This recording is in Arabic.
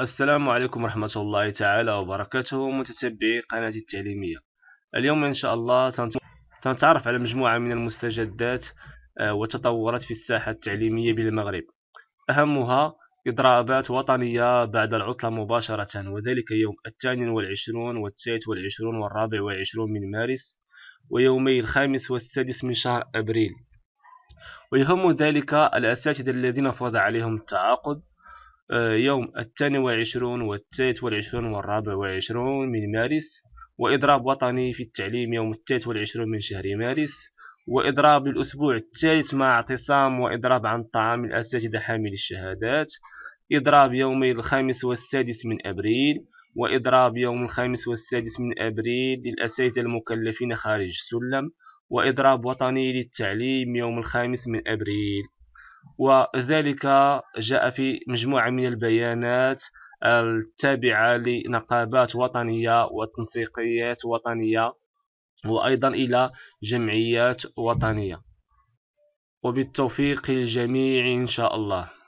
السلام عليكم ورحمة الله تعالى وبركاته متتبعي قناة التعليمية اليوم إن شاء الله سنتعرف على مجموعة من المستجدات آه، وتطورت في الساحة التعليمية بالمغرب أهمها إضرابات وطنية بعد العطلة مباشرة وذلك يوم الثاني والعشرون والثالث والعشرون والرابع والعشرون من مارس ويومي الخامس والسادس من شهر أبريل ويهم ذلك الأساتذة الذين فرض عليهم التعاقد آه، يوم الثاني والعشرون والثالث والعشرون والرابع والعشرون من مارس وإضراب وطني في التعليم يوم الثالث والعشرون من شهر مارس وإضراب الأسبوع الثالث مع اعتصام وإضراب عن طعام الأساتذة حامل الشهادات إضراب يومي الخامس والسادس من أبريل وإضراب يوم الخامس والسادس من أبريل للأساتذة المكلفين خارج السلم وإضراب وطني للتعليم يوم الخامس من أبريل وذلك جاء في مجموعة من البيانات التابعة لنقابات وطنية وتنسيقيات وطنية وأيضا إلى جمعيات وطنية وبالتوفيق للجميع إن شاء الله